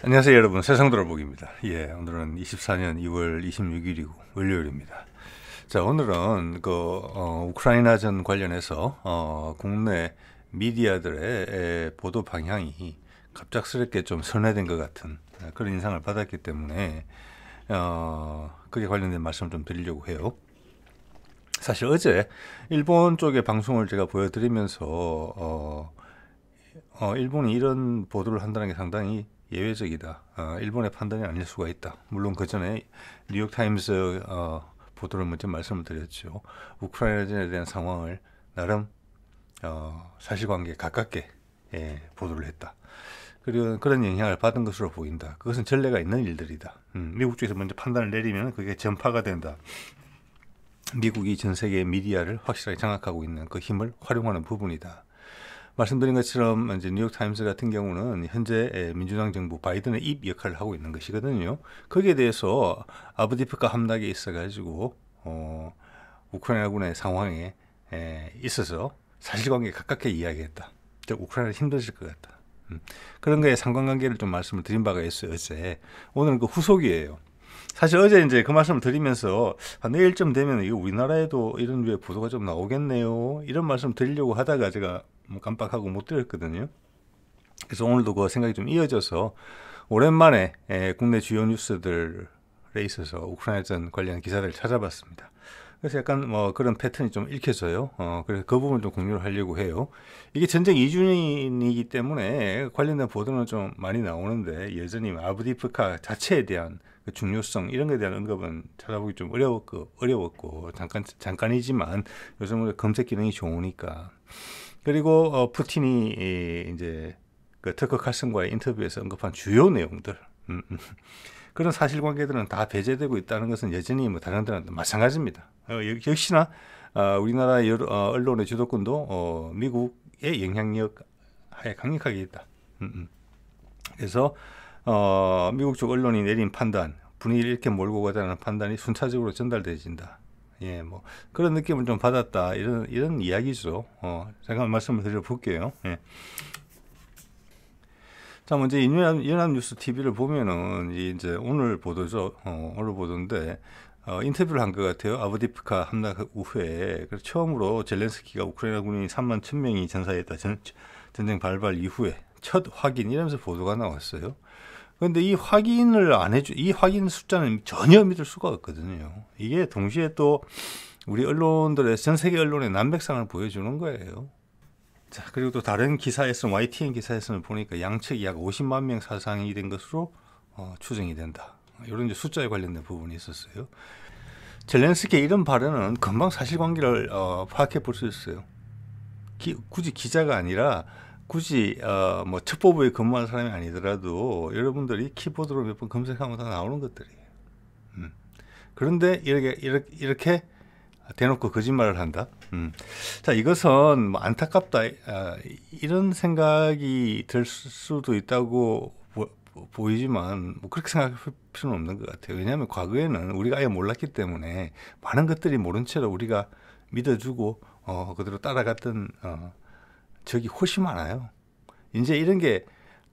안녕하세요 여러분 세상 돌아보기입니다. 예 오늘은 24년 2월 26일이고 월요일입니다. 자 오늘은 그 어, 우크라이나전 관련해서 어, 국내 미디어들의 에, 보도 방향이 갑작스럽게 좀 선회된 것 같은 아, 그런 인상을 받았기 때문에 어, 그게 관련된 말씀을 좀 드리려고 해요. 사실 어제 일본 쪽의 방송을 제가 보여드리면서 어, 어, 일본이 이런 보도를 한다는 게 상당히 예외적이다. 아, 일본의 판단이 아닐 수가 있다. 물론 그 전에 뉴욕타임스 어, 보도를 먼저 말씀을 드렸죠. 우크라이나전에 대한 상황을 나름 어, 사실관계에 가깝게 예, 보도를 했다. 그리고 그런 영향을 받은 것으로 보인다. 그것은 전례가 있는 일들이다. 음, 미국 쪽에서 먼저 판단을 내리면 그게 전파가 된다. 미국이 전 세계 미디어를 확실하게 장악하고 있는 그 힘을 활용하는 부분이다. 말씀드린 것처럼 이제 뉴욕 타임스 같은 경우는 현재 예, 민주당 정부 바이든의 입 역할을 하고 있는 것이거든요. 거기에 대해서 아부디프카 함락에 있어 가지고 어 우크라이나군의 상황에 에, 예, 있어서 사실관계에 가깝게 이야기했다. 즉 우크라이나 힘들어질 것 같다. 음, 그런 거에 상관관계를 좀 말씀을 드린 바가 있어요. 어제 오늘은 그 후속이에요. 사실 어제 이제 그 말씀을 드리면서 아, 내일쯤 되면 이거 우리나라에도 이런 류의 보도가 좀 나오겠네요. 이런 말씀 드리려고 하다가 제가 깜빡하고 못 들었거든요. 그래서 오늘도 그 생각이 좀 이어져서 오랜만에 예, 국내 주요 뉴스들에 있어서 우크라이나전 관련 기사들을 찾아봤습니다. 그래서 약간 뭐 그런 패턴이 좀 읽혀져요. 어, 그래서 그 부분을 좀 공유를 하려고 해요. 이게 전쟁 2주년이기 때문에 관련된 보도는 좀 많이 나오는데 여전히 뭐 아브디프카 자체에 대한 그 중요성 이런 거에 대한 언급은 찾아보기 좀 어려웠고 어려웠고 잠깐 잠깐이지만 요즘은 검색 기능이 좋으니까 그리고 어, 푸틴이 이제 그 터크 칼슨과의 인터뷰에서 언급한 주요 내용들 음, 음. 그런 사실관계들은 다 배제되고 있다는 것은 여전히 뭐 다른 데나 마찬가지입니다. 어, 역시나 어, 우리나라 여러, 어, 언론의 주도권도 어, 미국의 영향력 하에 강력하게 있다. 음, 음. 그래서 어, 미국 쪽 언론이 내린 판단, 분위기를 이렇게 몰고 가자는 판단이 순차적으로 전달되진다. 예, 뭐 그런 느낌을 좀 받았다 이런 이런 이야기죠. 어, 잠깐 말씀을 드려볼게요. 예. 자, 먼저 인연 연합뉴스 TV를 보면은 이제 오늘 보도죠. 어, 오늘 보도인데 어, 인터뷰를 한 것 같아요. 아브디프카 함락 후에 처음으로 젤렌스키가 우크라이나 군인 3만 1 0 명이 전사했다 전, 전쟁 발발 이후에 첫 확인 이러면서 보도가 나왔어요. 그런데이 확인을 안 해주, 이 확인 숫자는 전혀 믿을 수가 없거든요. 이게 동시에 또 우리 언론들의, 전 세계 언론의 난백상을 보여주는 거예요. 자, 그리고 또 다른 기사에서는, YTN 기사에서는 보니까 양측이 약 50만 명 사상이 된 것으로 어, 추정이 된다. 이런 숫자에 관련된 부분이 있었어요. 젤렌스키의 이런 발언은 금방 사실관계를 어, 파악해 볼 수 있어요. 기, 굳이 기자가 아니라 굳이 어, 뭐 첩보부에 근무하는 사람이 아니더라도 여러분들이 키보드로 몇 번 검색하면 다 나오는 것들이에요. 음. 그런데 이렇게 이렇게, 이렇게 대놓고 거짓말을 한다. 음. 자 이것은 뭐 안타깝다 아, 이런 생각이 들 수도 있다고 보, 이지만뭐 그렇게 생각할 필요는 없는 것 같아요. 왜냐하면 과거에는 우리가 아예 몰랐기 때문에 많은 것들이 모른 채로 우리가 믿어주고 어, 그대로 따라갔던 어, 적이 훨씬 많아요. 이제 이런 게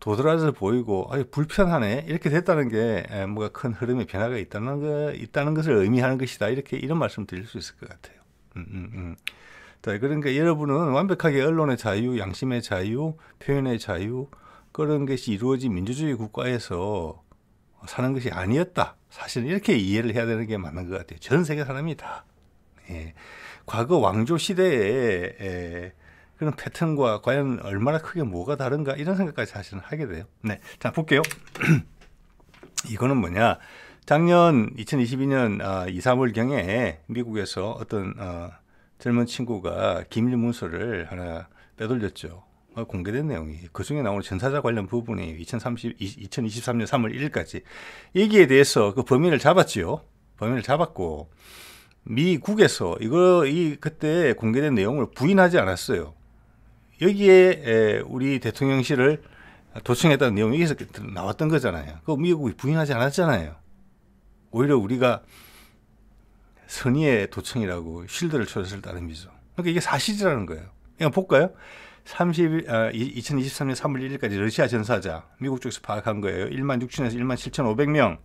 도드라져 보이고 아 불편하네 이렇게 됐다는 게 뭔가 큰 흐름의 변화가 있다는 거 있다는 것을 의미하는 것이다 이렇게 이런 말씀 드릴 수 있을 것 같아요. 음, 음, 음. 자, 그러니까 여러분은 완벽하게 언론의 자유, 양심의 자유, 표현의 자유 그런 것이 이루어진 민주주의 국가에서 사는 것이 아니었다. 사실 이렇게 이해를 해야 되는 게 맞는 것 같아요. 전 세계 사람이 다. 예. 과거 왕조 시대에 예. 그런 패턴과 과연 얼마나 크게 뭐가 다른가 이런 생각까지 사실은 하게 돼요. 네. 자, 볼게요. 이거는 뭐냐. 작년 2022년 어, 2, 3월경에 미국에서 어떤 어, 젊은 친구가 기밀 문서를 하나 빼돌렸죠. 어, 공개된 내용이 그 중에 나오는 전사자 관련 부분이 2030, 2023년 3월 1일까지 여기에 대해서 그 범인을 잡았지요. 범인을 잡았고 미국에서 이거 이 그때 공개된 내용을 부인하지 않았어요. 여기에 우리 대통령실을 도청했다는 내용이 여기서 그 나왔던 거잖아요. 그 미국이 부인하지 않았잖아요. 오히려 우리가 선의의 도청이라고 실드를 쳐줬을 따름이죠. 그러니까 이게 사실이라는 거예요. 그냥 볼까요? 30, 아, 2023년 3월 1일까지 러시아 전사자 미국 쪽에서 파악한 거예요. 1만 6천에서 1만 7,500명.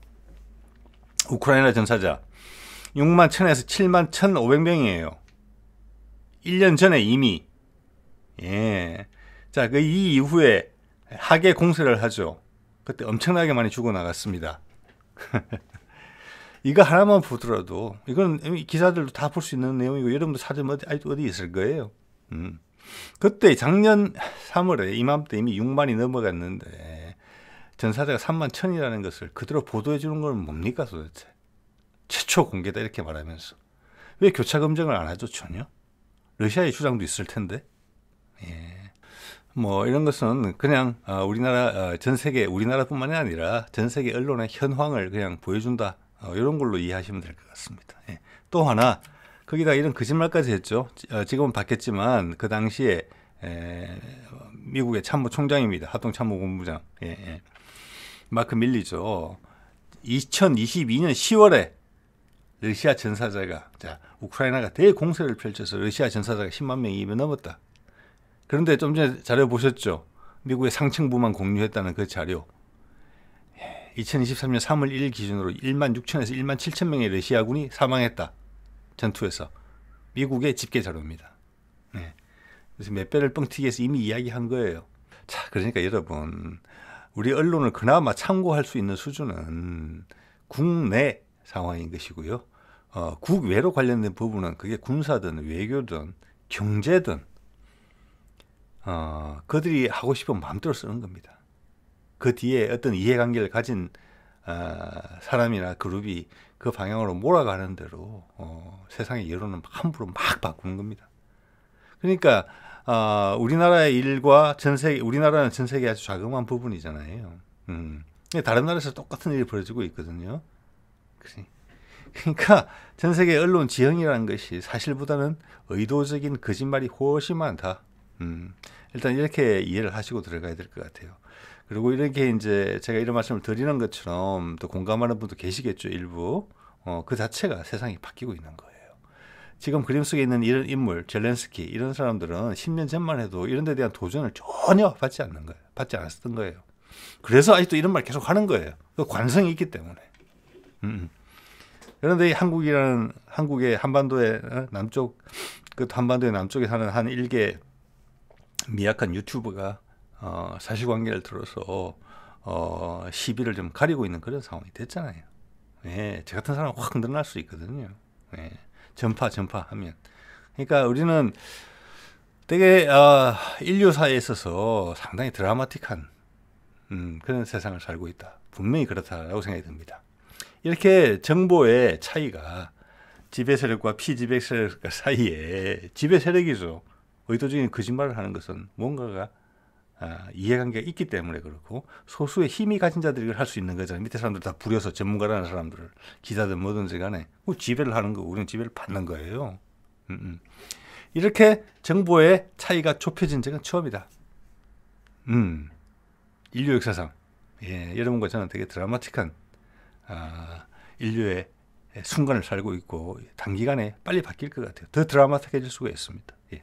우크라이나 전사자 6만 1천에서 7만 1,500명이에요. 1년 전에 이미 예. 자, 그이 이후에 학의 공세를 하죠. 그때 엄청나게 많이 죽어 나갔습니다. 이거 하나만 보더라도 이건 기사들도 다 볼 수 있는 내용이고 여러분도 찾으면 어디, 어디 있을 거예요. 음. 그때 작년 3월에 이맘때 이미 6만이 넘어갔는데 전사자가 3만 천이라는 것을 그대로 보도해 주는 건 뭡니까 도대체? 최초 공개다 이렇게 말하면서 왜 교차 검증을 안 하죠 전혀? 러시아의 주장도 있을 텐데 예. 뭐 이런 것은 그냥 어, 우리나라 어, 전 세계 우리나라뿐만이 아니라 전 세계 언론의 현황을 그냥 보여준다 어, 이런 걸로 이해하시면 될 것 같습니다. 예. 또 하나 거기다 이런 거짓말까지 했죠. 지금은 바뀌었지만 그 당시에 에, 미국의 참모총장입니다. 합동참모본부장 예, 예. 마크 밀리죠. 2022년 10월에 러시아 전사자가 자 우크라이나가 대공세를 펼쳐서 러시아 전사자가 10만 명이 넘었다. 그런데 좀 전에 자료 보셨죠? 미국의 상층부만 공유했다는 그 자료. 2023년 3월 1일 기준으로 1만 6천에서 1만 7천 명의 러시아군이 사망했다. 전투에서. 미국의 집계 자료입니다. 네. 그래서 몇 배를 뻥튀기해서 이미 이야기한 거예요. 자, 그러니까 여러분, 우리 언론을 그나마 참고할 수 있는 수준은 국내 상황인 것이고요. 어, 국외로 관련된 부분은 그게 군사든 외교든 경제든 어, 그들이 하고 싶은 마음대로 쓰는 겁니다. 그 뒤에 어떤 이해관계를 가진 어, 사람이나 그룹이 그 방향으로 몰아가는 대로 어, 세상의 여론은 함부로 막 바꾸는 겁니다. 그러니까 어, 우리나라의 일과 전 세계 우리나라는 전 세계 아주 자그마한 부분이잖아요. 음. 다른 나라에서 똑같은 일이 벌어지고 있거든요. 그러니까 전 세계 언론 지형이라는 것이 사실보다는 의도적인 거짓말이 훨씬 많다. 음, 일단 이렇게 이해를 하시고 들어가야 될 것 같아요. 그리고 이렇게 이제 제가 이런 말씀을 드리는 것처럼 또 공감하는 분도 계시겠죠, 일부. 어, 그 자체가 세상이 바뀌고 있는 거예요. 지금 그림 속에 있는 이런 인물, 젤렌스키, 이런 사람들은 10년 전만 해도 이런 데 대한 도전을 전혀 받지 않는 거예요. 받지 않았던 거예요. 그래서 아직도 이런 말 계속 하는 거예요. 그 관성이 있기 때문에. 음. 음. 그런데 한국이라는, 한국의 한반도의 어, 남쪽, 그 한반도의 남쪽에 사는 한 일개 미약한 유튜브가 어, 사실관계를 들어서 어, 시비를 좀 가리고 있는 그런 상황이 됐잖아요. 예, 저 같은 사람 확 늘어날 수 있거든요. 예, 전파 전파 하면. 그러니까 우리는 되게 어, 아, 인류사에 있어서 상당히 드라마틱한 음, 그런 세상을 살고 있다. 분명히 그렇다라고 생각이 듭니다. 이렇게 정보의 차이가 지배 세력과 피지배 세력 사이에 지배 세력이죠. 의도적인 거짓말을 하는 것은 뭔가가 아, 이해관계가 있기 때문에 그렇고 소수의 힘이 가진 자들이 이걸 할수 있는 거잖아요. 밑에 사람들 다 부려서 전문가라는 사람들을 기자든 뭐든지 간에 네. 뭐 지배를 하는 거고 우리는 지배를 받는 거예요. 음, 음. 이렇게 정보의 차이가 좁혀진 적은 처음이다. 음, 인류 역사상 예, 여러분과 저는 되게 드라마틱한 아, 인류의 순간을 살고 있고 단기간에 빨리 바뀔 것 같아요. 더 드라마틱해질 수가 있습니다. 예.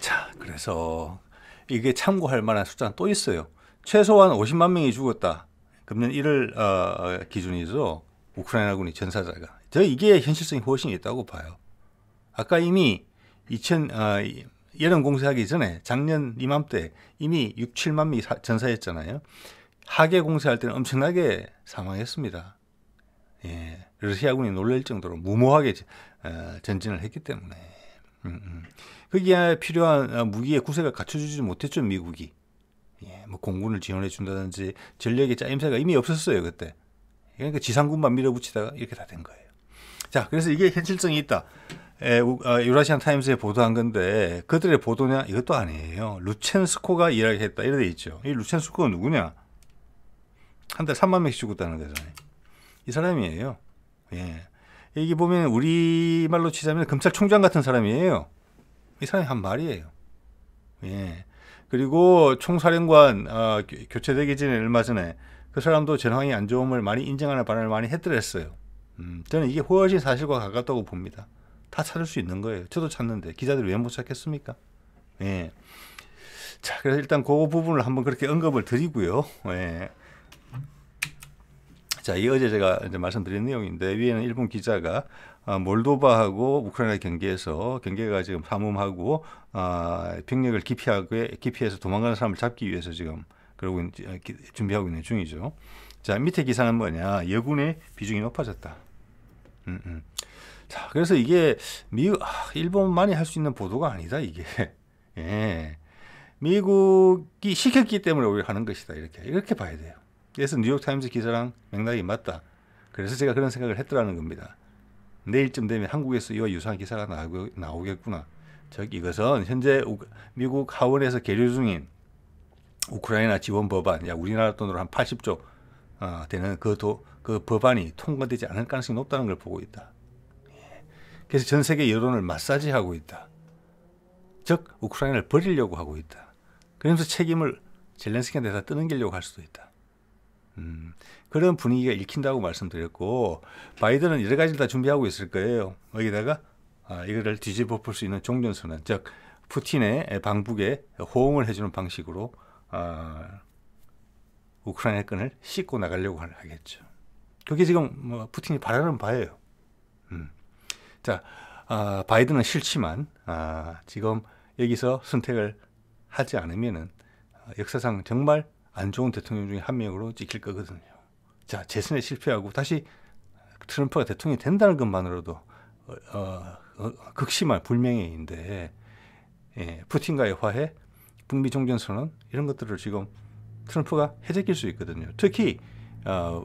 자, 그래서 이게 참고할 만한 숫자는 또 있어요. 최소한 50만 명이 죽었다. 금년 1월 어, 기준이죠. 우크라이나군이 전사자가. 저 이게 현실성이 훨씬 있다고 봐요. 아까 이미 2000 어, 여름 공세하기 전에 작년 이맘때 이미 6, 7만 명이 사, 전사했잖아요. 하계 공세할 때는 엄청나게 사망했습니다. 예. 러시아군이 놀랄 정도로 무모하게 어, 전진을 했기 때문에 음, 음. 거기에 필요한 어, 무기의 구세가 갖춰주지 못했죠 미국이 예, 뭐 공군을 지원해 준다든지 전력의 짜임새가 이미 없었어요 그때 그러니까 지상군만 밀어붙이다가 이렇게 다 된 거예요 자 그래서 이게 현실성이 있다 에, 어, 유라시안 타임스에 보도한 건데 그들의 보도냐 이것도 아니에요 루첸스코가 이야기했다 이래 돼 있죠 이 루첸스코가 누구냐 한달 3만 명씩 죽었다는 거잖아요 이 사람이에요 예. 이게 보면 우리 말로 치자면 검찰총장 같은 사람이에요. 이 사람이 한 말이에요. 예. 그리고 총사령관 어, 교체되기 전에 얼마 전에 그 사람도 전황이 안 좋음을 많이 인정하는 발언을 많이 했더랬어요. 음, 저는 이게 훨씬 사실과 가깝다고 봅니다. 다 찾을 수 있는 거예요. 저도 찾는데 기자들이 왜 못 찾겠습니까? 예. 자, 그래서 일단 그 부분을 한번 그렇게 언급을 드리고요. 예. 자, 이 어제 제가 이제 말씀드린 내용인데 위에는 일본 기자가 아, 몰도바하고 우크라이나 경계에서 경계가 지금 삼음하고 아, 어, 병력을 기피하고 기피해서 도망가는 사람을 잡기 위해서 지금 그러고 어, 준비하고 있는 중이죠. 자, 밑에 기사는 뭐냐? 여군의 비중이 높아졌다. 음, 음. 자, 그래서 이게 미 아, 일본만이 할 수 있는 보도가 아니다, 이게. 예. 미국이 시켰기 때문에 우리가 하는 것이다. 이렇게 이렇게 봐야 돼요. 그래서 뉴욕타임즈 기사랑 맥락이 맞다. 그래서 제가 그런 생각을 했더라는 겁니다. 내일쯤 되면 한국에서 이와 유사한 기사가 나오, 겠구나즉 이것은 현재 미국 하원에서 계류 중인 우크라이나 지원 법안, 야 우리나라 돈으로 한 80조 어, 되는 그, 도, 그 법안이 통과되지 않을 가능성이 높다는 걸 보고 있다. 예. 그래서 전 세계 여론을 마사지하고 있다. 즉 우크라이나를 버리려고 하고 있다. 그러면서 책임을 젤렌스키한테 다 떠넘기려고 할 수도 있다. 음, 그런 분위기가 읽힌다고 말씀드렸고 바이든은 여러 가지를 다 준비하고 있을 거예요. 여기다가 아, 이거를 뒤집어 풀수 있는 종전선언, 즉 푸틴의 방북에 호응을 해주는 방식으로 아, 우크라이나 끈을 씻고 나가려고 하겠죠. 그게 지금 뭐 푸틴이 바라는 바예요. 음. 자, 아, 바이든은 싫지만 아, 지금 여기서 선택을 하지 않으면 아, 역사상 정말 안 좋은 대통령 중에 한 명으로 찍힐 거거든요. 자, 재선에 실패하고 다시 트럼프가 대통령이 된다는 것만으로도 어, 어, 어, 극심한 불명예인데 예, 푸틴과의 화해, 북미 종전 선언 이런 것들을 지금 트럼프가 해제킬 수 있거든요. 특히 어,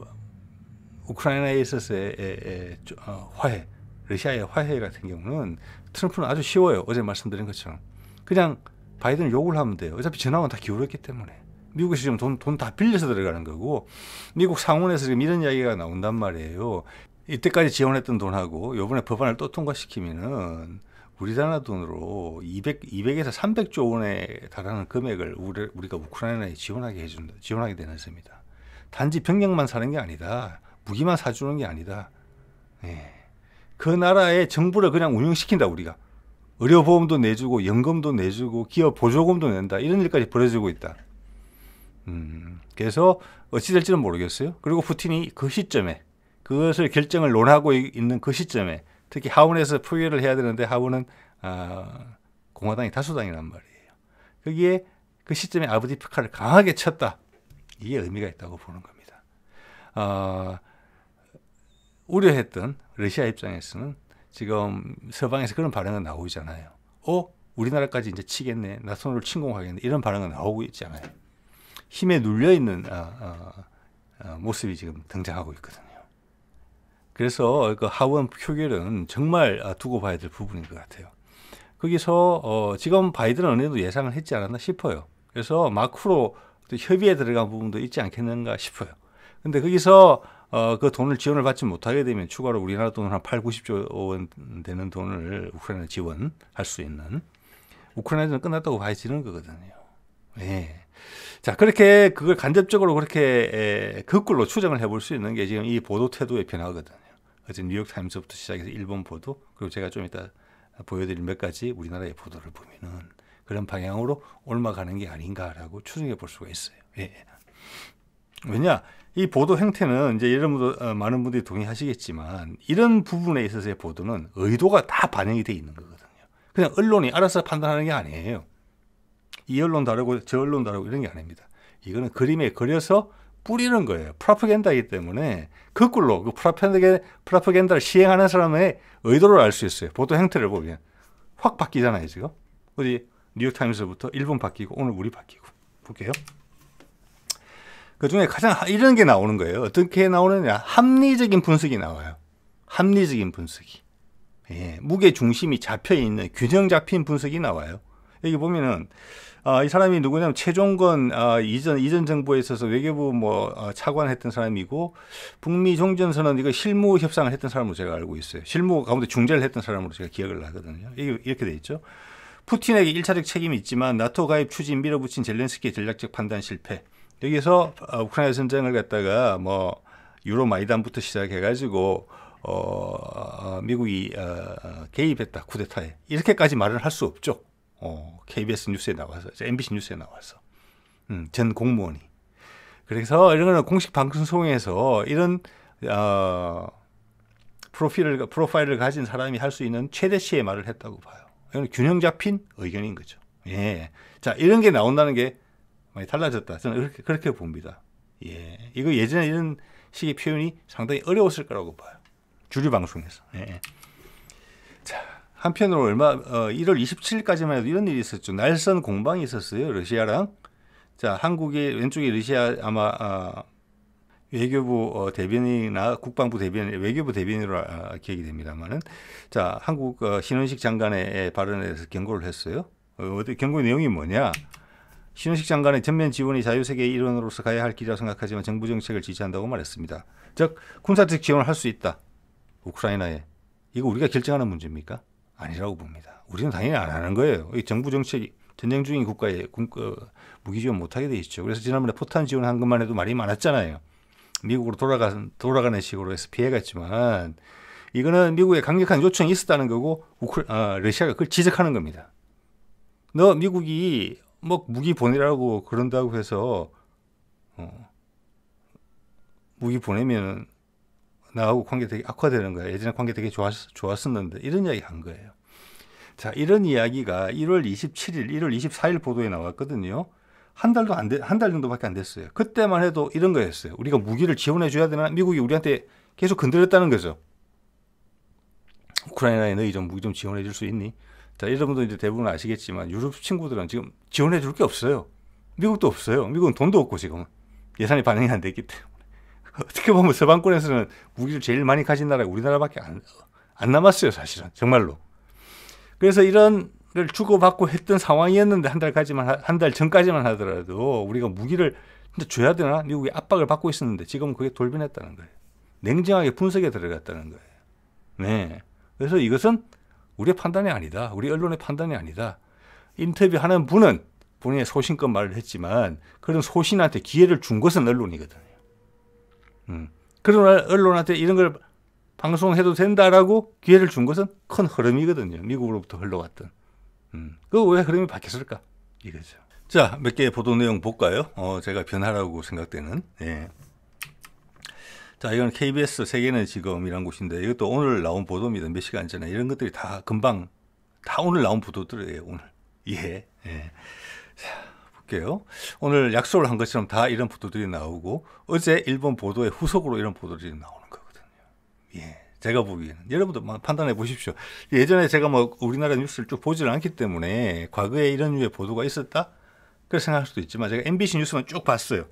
우크라이나에 있어서의 에, 에, 어, 화해, 러시아의 화해 같은 경우는 트럼프는 아주 쉬워요. 어제 말씀드린 것처럼 그냥 바이든 욕을 하면 돼요. 어차피 전화는 다 기울었기 때문에. 미국에서 지금 돈 돈 다 빌려서 들어가는 거고 미국 상원에서 지금 이런 이야기가 나온단 말이에요. 이때까지 지원했던 돈하고 요번에 법안을 또 통과시키면은 우리나라 돈으로 200, 200에서 300조 원에 달하는 금액을 우리, 우리가 우크라이나에 지원하게 해준다, 지원하게 되는 셈이다 단지 병력만 사는 게 아니다. 무기만 사주는 게 아니다. 예. 그 나라의 정부를 그냥 운영시킨다, 우리가. 의료보험도 내주고, 연금도 내주고, 기업 보조금도 낸다. 이런 일까지 벌어지고 있다. 음, 그래서 어찌 될지는 모르겠어요. 그리고 푸틴이 그 시점에 그것을 결정을 논하고 있는 그 시점에 특히 하원에서 표결을 해야 되는데 하원은 아, 공화당이 다수당이란 말이에요. 거기에 그 시점에 아브디피카를 강하게 쳤다. 이게 의미가 있다고 보는 겁니다. 아, 우려했던 러시아 입장에서는 지금 서방에서 그런 반응은 나오잖아요. 어? 우리나라까지 이제 치겠네. 나 손으로 침공하겠네. 이런 반응은 나오고 있잖아요. 힘에 눌려 있는 어, 어, 어, 모습이 지금 등장하고 있거든요. 그래서 그 하원 표결은 정말 아, 두고 봐야 될 부분인 것 같아요. 거기서 어, 지금 바이든은 어느 정도 예상을 했지 않았나 싶어요. 그래서 마크로 협의에 들어간 부분도 있지 않겠는가 싶어요. 근데 거기서 어, 그 돈을 지원을 받지 못하게 되면 추가로 우리나라 돈으로 한 8, 90조 원 되는 돈을 우크라이나 지원할 수 있는 우크라이나는 끝났다고 봐야 지는 거거든요. 예. 자, 그렇게 그걸 간접적으로 그렇게 극글로 그 추정을 해볼 수 있는 게 지금 이 보도 태도의 변화거든요. 어제 뉴욕 타임스부터 시작해서 일본 보도 그리고 제가 좀 이따 보여드릴 몇 가지 우리나라의 보도를 보면은 그런 방향으로 옮아가는 게 아닌가라고 추정해 볼 수가 있어요. 예. 왜냐 이 보도 행태는 이제 여러분도 어, 많은 분들이 동의하시겠지만 이런 부분에 있어서의 보도는 의도가 다 반영이 돼 있는 거거든요. 그냥 언론이 알아서 판단하는 게 아니에요. 이 언론 다르고 저 언론 다르고 이런 게 아닙니다. 이거는 그림에 그려서 뿌리는 거예요. 프라파겐다이기 때문에 그걸로 그 프라파겐다, 프라파겐다를 시행하는 사람의 의도를 알 수 있어요. 보통 행태를 보면 확 바뀌잖아요, 지금. 어디 뉴욕타임스부터 일본 바뀌고 오늘 우리 바뀌고 볼게요. 그 중에 가장 이런 게 나오는 거예요. 어떻게 나오느냐? 합리적인 분석이 나와요. 합리적인 분석이. 예, 무게 중심이 잡혀 있는 균형 잡힌 분석이 나와요. 여기 보면은 아, 이 사람이 누구냐면 최종건 아, 이전 이전 정부에 있어서 외교부 뭐 아, 차관했던 사람이고 북미 종전 선언 이거 실무 협상을 했던 사람으로 제가 알고 있어요. 실무 가운데 중재를 했던 사람으로 제가 기억을 하거든요. 이게 이렇게 돼 있죠. 푸틴에게 일차적 책임이 있지만 나토 가입 추진 밀어붙인 젤렌스키의 전략적 판단 실패. 여기서 아, 우크라이나 전쟁을 갖다가 뭐 유로 마이단부터 시작해가지고 어, 아, 미국이 어, 개입했다 쿠데타에 이렇게까지 말을 할 수 없죠. 어, KBS 뉴스에 나와서 MBC 뉴스에 나와서 음, 전 공무원이 그래서 이런 거는 공식 방송에서 이런 어, 프로필을 프로파일을 가진 사람이 할 수 있는 최대치의 말을 했다고 봐요. 이건 균형 잡힌 의견인 거죠. 예. 자, 이런 게 나온다는 게 많이 달라졌다. 저는 그렇게, 그렇게 봅니다. 예. 이거 예전에 이런 식의 표현이 상당히 어려웠을 거라고 봐요. 주류 방송에서. 예. 자. 한편으로 얼마 어, 1월 27일까지만 해도 이런 일이 있었죠. 날선 공방이 있었어요. 러시아랑. 자, 한국의 왼쪽에 러시아 아마 아, 외교부 어, 대변인이나 국방부 대변인, 외교부 대변인으로 아, 기억이 됩니다만은 자, 한국 어, 신원식 장관의 발언에 서 경고를 했어요. 어, 경고 내용이 뭐냐? 신원식 장관의 전면 지원이 자유세계의 일원으로서 가야 할길이라 생각하지만 정부 정책을 지지한다고 말했습니다. 즉 군사적 지원을 할 수 있다. 우크라이나에. 이거 우리가 결정하는 문제입니까? 아니라고 봅니다. 우리는 당연히 안 하는 거예요. 정부 정책 전쟁 중인 국가에 군, 어, 무기 지원 못하게 돼 있죠. 그래서 지난번에 포탄 지원한 것만 해도 말이 많았잖아요. 미국으로 돌아가, 돌아가는 식으로 해서 피해갔지만 이거는 미국의 강력한 요청이 있었다는 거고 우크, 아, 러시아가 그걸 지적하는 겁니다. 너 미국이 뭐 무기 보내라고 그런다고 해서 어, 무기 보내면 나하고 관계 되게 악화되는 거야. 예전에 관계 되게 좋았, 좋았었는데 이런 이야기 한 거예요. 자, 이런 이야기가 1월 27일, 1월 24일 보도에 나왔거든요. 한 달도 안 돼, 한 달 정도밖에 안 됐어요. 그때만 해도 이런 거였어요. 우리가 무기를 지원해 줘야 되나? 미국이 우리한테 계속 건드렸다는 거죠. 우크라이나에 너희 좀 무기 좀 지원해 줄 수 있니? 자, 여러분도 이제 대부분 아시겠지만 유럽 친구들은 지금 지원해 줄 게 없어요. 미국도 없어요. 미국은 돈도 없고 지금 예산이 반영이 안 됐기 때문에. 어떻게 보면 서방권에서는 무기를 제일 많이 가진 나라가 우리나라밖에 안, 안 남았어요, 사실은. 정말로. 그래서 이런 를 주고받고 했던 상황이었는데 한 달까지만 한 달 전까지만 하더라도 우리가 무기를 진짜 줘야 되나 미국이 압박을 받고 있었는데 지금 은 그게 돌변했다는 거예요. 냉정하게 분석에 들어갔다는 거예요. 네. 그래서 이것은 우리의 판단이 아니다. 우리 언론의 판단이 아니다. 인터뷰하는 분은 본인의 소신껏 말을 했지만 그런 소신한테 기회를 준 것은 언론이거든요. 음. 그나 언론한테 이런 걸 방송해도 된다라고 기회를 준 것은 큰 흐름이거든요. 미국으로부터 흘러왔던. 음. 그왜 흐름이 바뀌었을까? 이거죠. 자, 몇 개 보도 내용 볼까요? 어, 제가 변화라고 생각되는. 예. 자, 이건 KBS 세계는 지금이란 곳인데 이것도 오늘 나온 보도입니다. 몇 시간 전에 이런 것들이 다 금방 다 오늘 나온 보도들이에요. 오늘. 예. 예. 볼게요. 오늘 약속을 한 것처럼 다 이런 보도들이 나오고 어제 일본 보도의 후속으로 이런 보도들이 나오는 거거든요. 예. 제가 보기에는 여러분도 판단해 보십시오. 예전에 제가 뭐 우리나라 뉴스를 쭉보질 않기 때문에 과거에 이런 류의 보도가 있었다 그렇게 생각할 수도 있지만 제가 MBC 뉴스만 쭉 봤어요.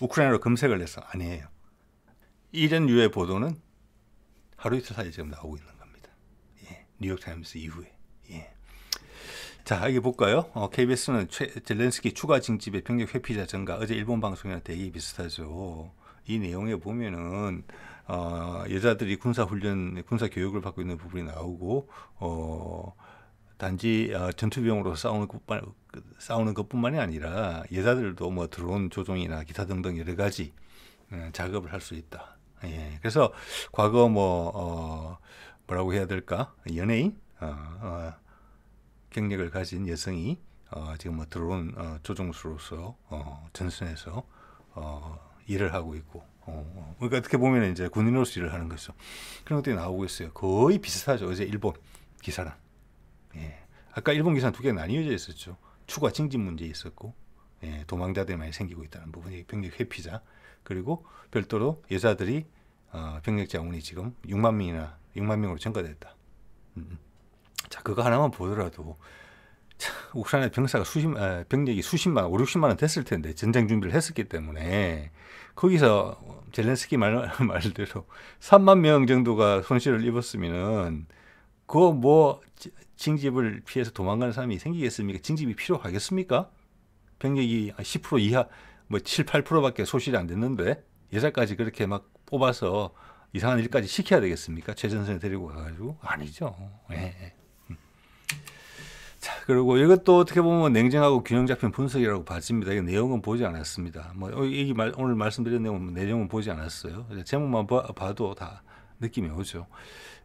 우크라이나로 검색을 해서 아니에요. 이런 류의 보도는 하루 이틀 사이에 지금 나오고 있는 겁니다. 예, 뉴욕타임스 이후에. 자, 이게 볼까요? 어, KBS는 최, 젤렌스키 추가 징집의 병력 회피자 증가. 어제 일본 방송이랑 되게 비슷하죠. 이 내용에 보면은 어, 여자들이 군사 훈련, 군사 교육을 받고 있는 부분이 나오고 어, 단지 어, 전투병으로 싸우는 것뿐 싸우는 것뿐만이 아니라 여자들도 뭐 드론 조종이나 기타 등등 여러 가지 음, 작업을 할 수 있다. 예. 그래서 과거 뭐 어, 뭐라고 해야 될까? 연예인 어, 어, 경력을 가진 여성이 어, 지금 뭐 들어온 어, 조종수로서 어, 전선에서 어, 일을 하고 있고 어, 어 그러니까 어떻게 보면 이제 군인으로서 일을 하는 거죠. 그런 것들이 나오고 있어요. 거의 비슷하죠. 어제 일본 기사랑. 예. 아까 일본 기사는 두개 나뉘어져 있었죠. 추가 징집 문제 있었고 예, 도망자들이 많이 생기고 있다는 부분이 병력 회피자 그리고 별도로 여자들이 어, 병력 자원이 지금 6만 명이나 6만 명으로 증가됐다. 음. 음. 자 그거 하나만 보더라도 자, 우크라이나 병사가 수십 에, 병력이 수십만 오 60만 원 됐을 텐데 전쟁 준비를 했었기 때문에 거기서 젤렌스키 말, 말대로 3만 명 정도가 손실을 입었으면은 그뭐 징집을 피해서 도망가는 사람이 생기겠습니까? 징집이 필요하겠습니까? 병력이 10% 이하 뭐 7, 8%밖에 소실이 안 됐는데 여자까지 그렇게 막 뽑아서 이상한 일까지 시켜야 되겠습니까? 최전선에 데리고 가가지고 아니죠. 예. 예. 그리고 이것도 어떻게 보면 냉정하고 균형 잡힌 분석이라고 봐집니다. 이 내용은 보지 않았습니다. 뭐 어, 이게 말, 오늘 말씀드린 내용 내용은 보지 않았어요. 제목만 봐, 도다 느낌이 오죠.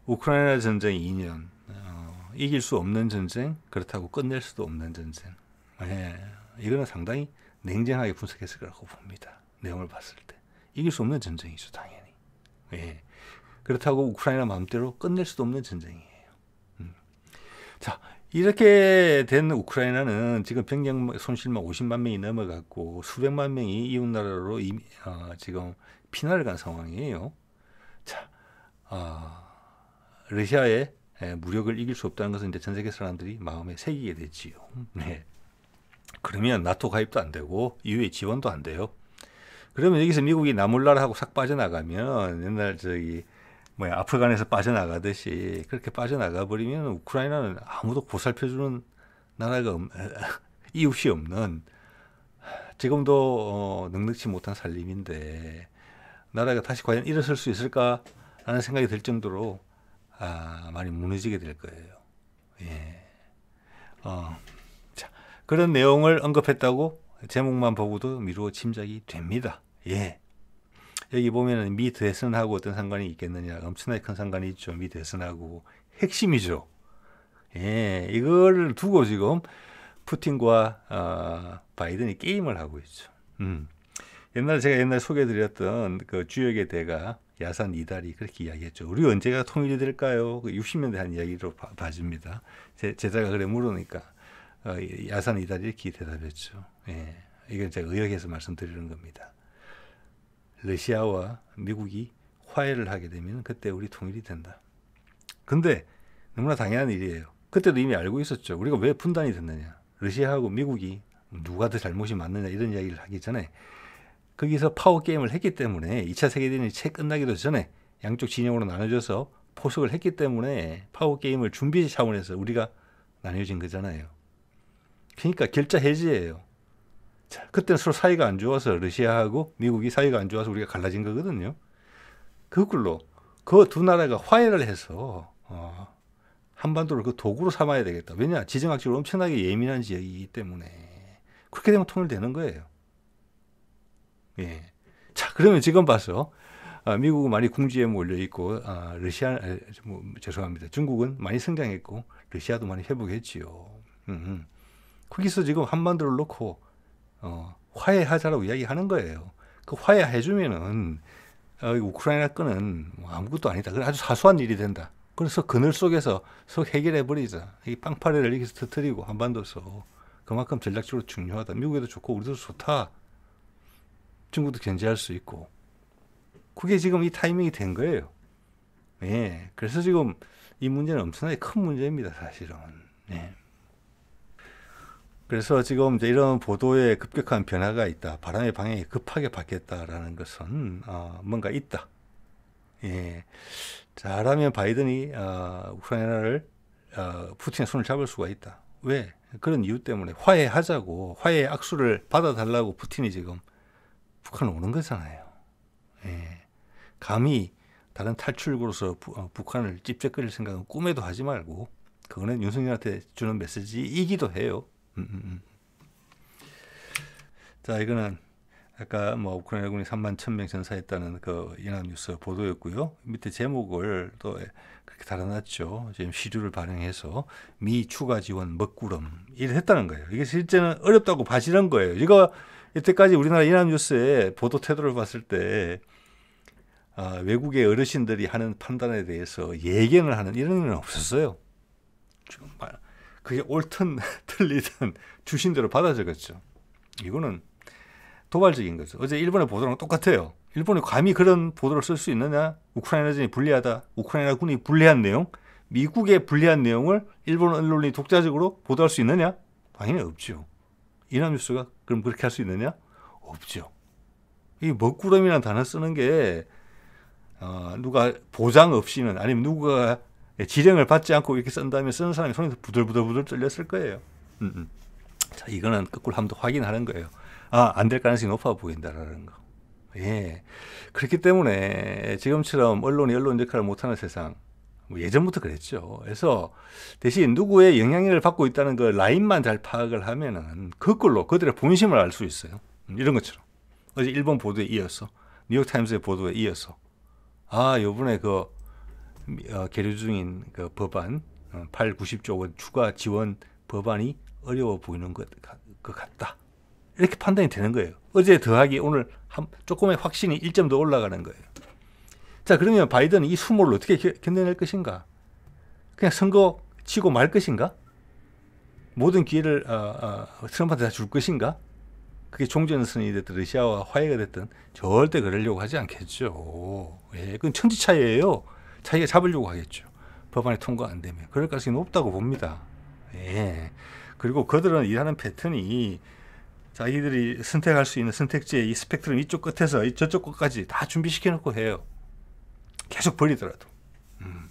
우크라이나 전쟁 2년 어, 이길 수 없는 전쟁 그렇다고 끝낼 수도 없는 전쟁. 예, 이거는 상당히 냉정하게 분석했을 거라고 봅니다. 내용을 봤을 때 이길 수 없는 전쟁이죠, 당연히. 예. 그렇다고 우크라이나 마음대로 끝낼 수도 없는 전쟁이에요. 음. 자, 이렇게 된 우크라이나는 지금 병력 뭐 손실만 50만 명이 넘어갔고 수백만 명이 이웃 나라로 이미, 어, 지금 피난을 간 상황이에요. 자, 어, 러시아의 무력을 이길 수 없다는 것은 이제 전 세계 사람들이 마음에 새기게 됐지요 네. 그러면 나토 가입도 안 되고 EU의 지원도 안 돼요. 그러면 여기서 미국이 나몰라라 하고 싹 빠져나가면 옛날 저기 뭐야 아프간에서 빠져나가듯이 그렇게 빠져나가 버리면 우크라이나는 아무도 보살펴주는 나라가 없, 이웃이 없는 지금도 어, 능력치 못한 살림인데 나라가 다시 과연 일어설 수 있을까라는 생각이 들 정도로 아, 많이 무너지게 될 거예요. 예. 어, 자, 그런 내용을 언급했다고 제목만 보고도 미루어 짐작이 됩니다. 예. 여기 보면은 미 대선하고 어떤 상관이 있겠느냐. 엄청나게 큰 상관이 있죠. 미 대선하고. 핵심이죠. 예, 이걸 두고 지금 푸틴과 어, 바이든이 게임을 하고 있죠. 음. 옛날 제가 옛날 소개해드렸던 그 주역의 대가 야산 이달이 그렇게 이야기했죠. 우리 언제가 통일이 될까요? 그 60년대 한 이야기로 봐, 줍니다 제, 제자가 그래 물으니까 어, 야산 이달이 이렇게 대답했죠. 예. 이건 제가 의역해서 말씀드리는 겁니다. 러시아와 미국이 화해를 하게 되면 그때 우리 통일이 된다. 근데 너무나 당연한 일이에요. 그때도 이미 알고 있었죠. 우리가 왜 분단이 됐느냐. 러시아하고 미국이 누가 더 잘못이 맞느냐 이런 이야기를 하기 전에 거기서 파워 게임을 했기 때문에 2차 세계대전이 채 끝나기도 전에 양쪽 진영으로 나눠져서 포석을 했기 때문에 파워 게임을 준비 차원에서 우리가 나뉘어진 거잖아요. 그러니까 결자 해지예요. 그때는 서로 사이가 안 좋아서 러시아하고 미국이 사이가 안 좋아서 우리가 갈라진 거거든요. 그걸로 그 두 나라가 화해를 해서 어, 한반도를 그 도구로 삼아야 되겠다. 왜냐 지정학적으로 엄청나게 예민한 지역이기 때문에 그렇게 되면 통일되는 거예요. 예. 자 그러면 지금 봐서 아, 미국은 많이 궁지에 몰려 있고 아, 러시아 아, 뭐, 죄송합니다. 중국은 많이 성장했고 러시아도 많이 회복했지요. 음, 음. 거기서 지금 한반도를 놓고 어, 화해하자라고 이야기하는 거예요. 그 화해해주면은 어, 우크라이나 건은 뭐 아무것도 아니다. 그 아주 사소한 일이 된다. 그래서 그늘 속에서 속 해결해버리자. 이 빵파레를 이렇게 터뜨리고 한반도서 그만큼 전략적으로 중요하다. 미국에도 좋고 우리도 좋다. 중국도 견제할 수 있고. 그게 지금 이 타이밍이 된 거예요. 예. 그래서 지금 이 문제는 엄청나게 큰 문제입니다, 사실은. 예. 그래서 지금 이제 이런 보도에 급격한 변화가 있다. 바람의 방향이 급하게 바뀌었다라는 것은 어, 뭔가 있다. 예. 잘하면 바이든이 어, 우크라이나를 어, 푸틴의 손을 잡을 수가 있다. 왜? 그런 이유 때문에 화해하자고 화해 악수를 받아달라고 푸틴이 지금 북한 오는 거잖아요. 예. 감히 다른 탈출구로서 부, 어, 북한을 찝쩍거릴 생각은 꿈에도 하지 말고 그거는 윤석열한테 주는 메시지이기도 해요. 자 이거는 아까 뭐 우크라이나군이 3만 1,000명 전사했다는 그 이남 뉴스 보도였고요. 밑에 제목을 또 그렇게 달아놨죠. 지금 시류를 반영해서 미 추가 지원 먹구름 이를 했다는 거예요. 이게 실제는 어렵다고 바지는 거예요. 이거 이때까지 우리나라 연합뉴스의 보도 태도를 봤을 때 아, 외국의 어르신들이 하는 판단에 대해서 예견을 하는 이런 일은 없었어요. 정말 그게 옳든 틀리든 주신 대로 받아들였죠. 이거는 도발적인 거죠. 어제 일본의 보도랑 똑같아요. 일본이 감히 그런 보도를 쓸 수 있느냐? 우크라이나전이 불리하다. 우크라이나 군이 불리한 내용, 미국의 불리한 내용을 일본 언론이 독자적으로 보도할 수 있느냐? 당연히 없죠. 이남뉴스가 그럼 그렇게 할 수 있느냐? 없죠. 이 먹구름이라는 단어 쓰는 게 어, 누가 보장 없이는 아니면 누가 예, 지령을 받지 않고 이렇게 쓴다면 쓰는 사람이 손에서 부들부들부들 떨렸을 거예요. 음, 음. 자, 이거는 거꾸로 그 한번 확인하는 거예요. 아, 안 될 가능성이 높아 보인다라는 거. 예. 그렇기 때문에 지금처럼 언론이 언론 역할을 못하는 세상, 뭐 예전부터 그랬죠. 그래서 대신 누구의 영향력을 받고 있다는 그 라인만 잘 파악을 하면은 그걸로 그들의 본심을 알 수 있어요. 음, 이런 것처럼. 어제 일본 보도에 이어서, 뉴욕타임스의 보도에 이어서, 아, 요번에 그 어, 계류 중인 그 법안 어, 8, 90조 원 추가 지원 법안이 어려워 보이는 것, 가, 것 같다. 이렇게 판단이 되는 거예요. 어제 더하기 오늘 한, 조금의 확신이 1점 더 올라가는 거예요. 자, 그러면 바이든은 이 수모를 어떻게 견뎌낼 것인가? 그냥 선거 치고 말 것인가? 모든 기회를 어, 어, 트럼프한테 다 줄 것인가? 그게 종전선이 됐든 러시아와 화해가 됐든 절대 그러려고 하지 않겠죠. 예, 그건 천지 차이예요. 자기가 잡으려고 하겠죠. 법안이 통과 안 되면. 그럴 가능성이 높다고 봅니다. 예. 그리고 그들은 일하는 패턴이 자기들이 선택할 수 있는 선택지의 이 스펙트럼 이쪽 끝에서 저쪽 끝까지 다 준비시켜놓고 해요. 계속 벌리더라도. 음.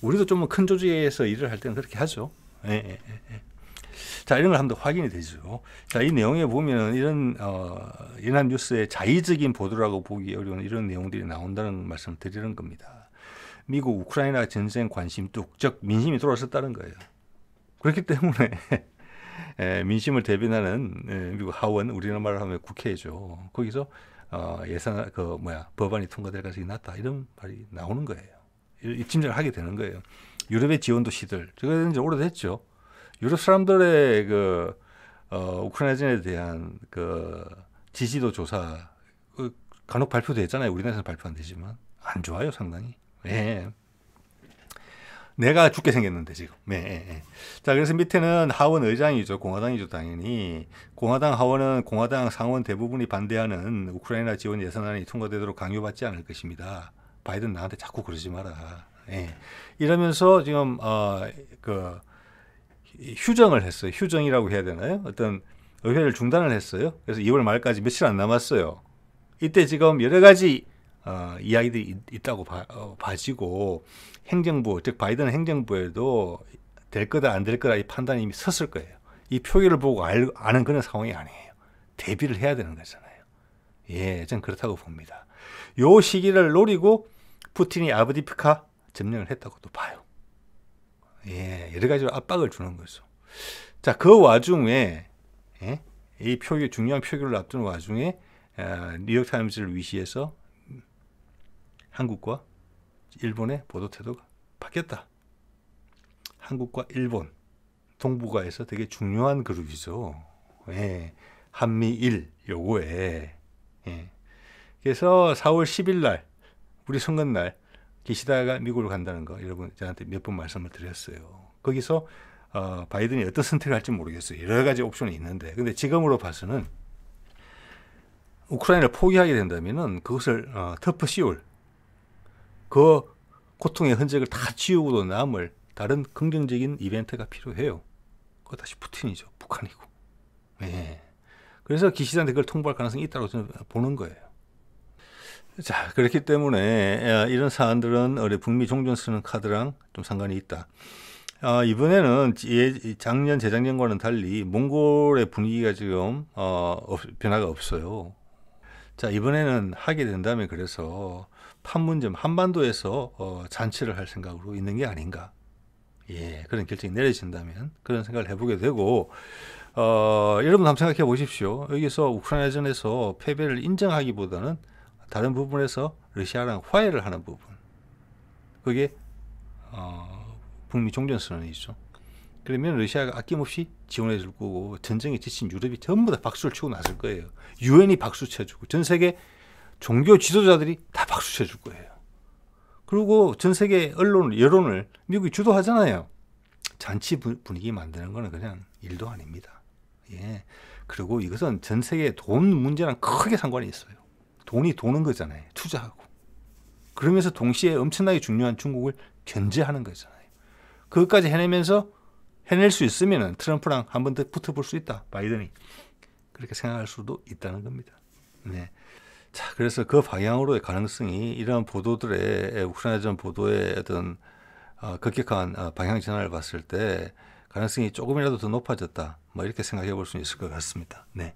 우리도 좀 큰 조직에서 일을 할 때는 그렇게 하죠. 예, 예, 예, 예. 자 이런 걸 한번 더 확인이 되죠. 자이 내용에 보면 이런 어, 연합뉴스의 자의적인 보도라고 보기 어려운 이런 내용들이 나온다는 말씀을 드리는 겁니다. 미국 우크라이나 전쟁 관심 뚝적 민심이 돌아섰다는 거예요. 그렇기 때문에 에, 민심을 대변하는 에, 미국 하원 우리나라 말로 하면 국회죠. 거기서 어, 예산 그 뭐야 법안이 통과될 가능성이 낮다 이런 말이 나오는 거예요. 이 짐작을 하게 되는 거예요. 유럽의 지원 도시들 제가 이제 오래됐죠. 유럽 사람들의 그 어, 우크라이나전에 대한 그 지지도 조사 그 간혹 발표되잖아요. 우리나라에서 발표 안 되지만 안 좋아요 상당히. 예. 내가 죽게 생겼는데 지금. 네, 네. 자 그래서 밑에는 하원 의장이죠. 공화당이죠 당연히. 공화당 하원은 공화당 상원 대부분이 반대하는 우크라이나 지원 예산안이 통과되도록 강요받지 않을 것입니다. 바이든 나한테 자꾸 그러지 마라. 네. 이러면서 지금 어그 휴정을 했어요. 휴정이라고 해야 되나요? 어떤 의회를 중단을 했어요. 그래서 2월 말까지 며칠 안 남았어요. 이때 지금 여러 가지 어, 이야기들이 있다고 봐, 어, 봐지고 행정부 즉 바이든 행정부에도 될 거다 안 될 거다 이 판단이 이미 섰을 거예요. 이 표기를 보고 알, 아는 그런 상황이 아니에요. 대비를 해야 되는 거잖아요. 예, 전 그렇다고 봅니다. 요 시기를 노리고 푸틴이 아브디피카 점령을 했다고도 봐요. 예, 여러 가지로 압박을 주는 거죠. 자, 그 와중에 예? 이 표기 중요한 표기를 앞둔 와중에 어, 뉴욕타임즈를 위시해서 한국과 일본의 보도 태도가 바뀌었다. 한국과 일본 동북아에서 되게 중요한 그룹이죠. 예, 한미일 요거에 예. 그래서 4월 10일 날 우리 선거 날 기시다가 미국으 간다는 거 여러분 저한테 몇 번 말씀을 드렸어요. 거기서 어, 바이든이 어떤 선택을 할지 모르겠어요. 여러 가지 옵션이 있는데 근데 지금으로 봐서는 우크라이나를 포기하게 된다면은 그것을 어, 터프 시울 그 고통의 흔적을 다 지우고도 남을 다른 긍정적인 이벤트가 필요해요. 그거 다시 푸틴이죠. 북한이고. 예. 그래서 기시한테 그 통보할 가능성이 있다고 저는 보는 거예요. 자, 그렇기 때문에 아, 이런 사안들은 우리 북미 종전 쓰는 카드랑 좀 상관이 있다. 어, 이번에는 예, 작년, 재작년과는 달리 몽골의 분위기가 지금 어, 변화가 없어요. 자, 이번에는 하게 된다면 그래서 판문점 한반도에서 어, 잔치를 할 생각으로 있는 게 아닌가. 예, 그런 결정이 내려진다면 그런 생각을 해보게 되고 어, 여러분 한번 생각해 보십시오. 여기서 우크라이나전에서 패배를 인정하기보다는 다른 부분에서 러시아랑 화해를 하는 부분. 그게 어, 북미 종전 선언이죠. 그러면 러시아가 아낌없이 지원해 줄 거고 전쟁에 지친 유럽이 전부 다 박수를 치고 나설 거예요. 유엔이 박수 쳐주고 전 세계 종교 지도자들이 다 박수 쳐줄 거예요. 그리고 전 세계 언론 여론을 미국이 주도하잖아요. 잔치 분위기 만드는 거는 그냥 일도 아닙니다. 예. 그리고 이것은 전 세계 돈 문제랑 크게 상관이 있어요. 돈이 도는 거잖아요. 투자하고. 그러면서 동시에 엄청나게 중요한 중국을 견제하는 거잖아요. 그것까지 해내면서 해낼 수 있으면 트럼프랑 한 번 더 붙어볼 수 있다. 바이든이. 그렇게 생각할 수도 있다는 겁니다. 네. 자, 그래서 그 방향으로의 가능성이 이러한 보도들의 우크라이나전 보도의 어떤 어, 급격한 어, 방향 전환을 봤을 때 가능성이 조금이라도 더 높아졌다. 뭐 이렇게 생각해 볼 수 있을 것 같습니다. 네.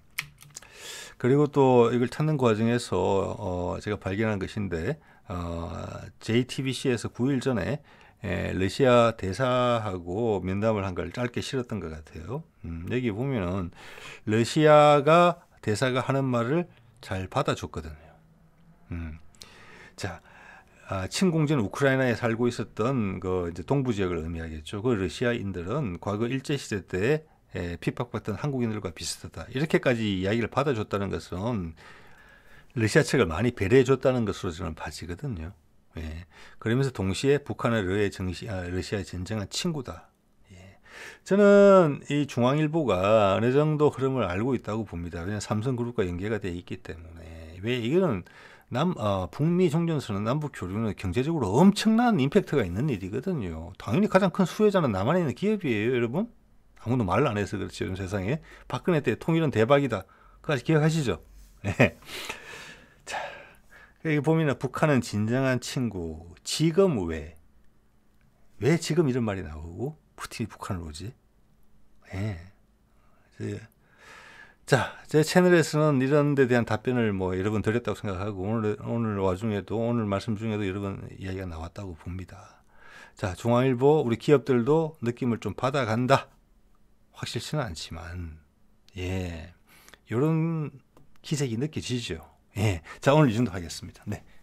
그리고 또 이걸 찾는 과정에서 어, 제가 발견한 것인데 어, JTBC에서 9일 전에 에, 러시아 대사하고 면담을 한 걸 짧게 실었던 것 같아요. 음, 여기 보면은 러시아가 대사가 하는 말을 잘 받아줬거든요. 음. 자, 아, 침공전 우크라이나에 살고 있었던 그 이제 동부 지역을 의미하겠죠. 그 러시아인들은 과거 일제 시대 때 에, 핍박받던 한국인들과 비슷하다. 이렇게까지 이야기를 받아줬다는 것은 러시아 측을 많이 배려해줬다는 것으로 저는 봐지거든요. 예. 그러면서 동시에 북한의 아, 러시아의 진정 친구다. 저는 이 중앙일보가 어느 정도 흐름을 알고 있다고 봅니다. 왜냐 삼성그룹과 연계가 돼 있기 때문에 왜 이거는 남 어, 북미 종전선언 남북 교류는 경제적으로 엄청난 임팩트가 있는 일이거든요. 당연히 가장 큰 수혜자는 남한에 있는 기업이에요, 여러분. 아무도 말을 안 해서 그렇죠. 요즘 세상에 박근혜 때 통일은 대박이다. 그까지 기억하시죠? 네. 자, 여기 보면 북한은 진정한 친구. 지금 왜? 왜 지금 이런 말이 나오고 푸틴이 북한을 오지? 예. 이제 자, 제 채널에서는 이런 데 대한 답변을 뭐 여러 번 드렸다고 생각하고 오늘 오늘 와중에도 오늘 말씀 중에도 여러 번 이야기가 나왔다고 봅니다. 자, 중앙일보 우리 기업들도 느낌을 좀 받아간다. 확실치는 않지만 예. 요런 기색이 느껴지죠. 예. 자, 오늘 이 정도 하겠습니다. 네.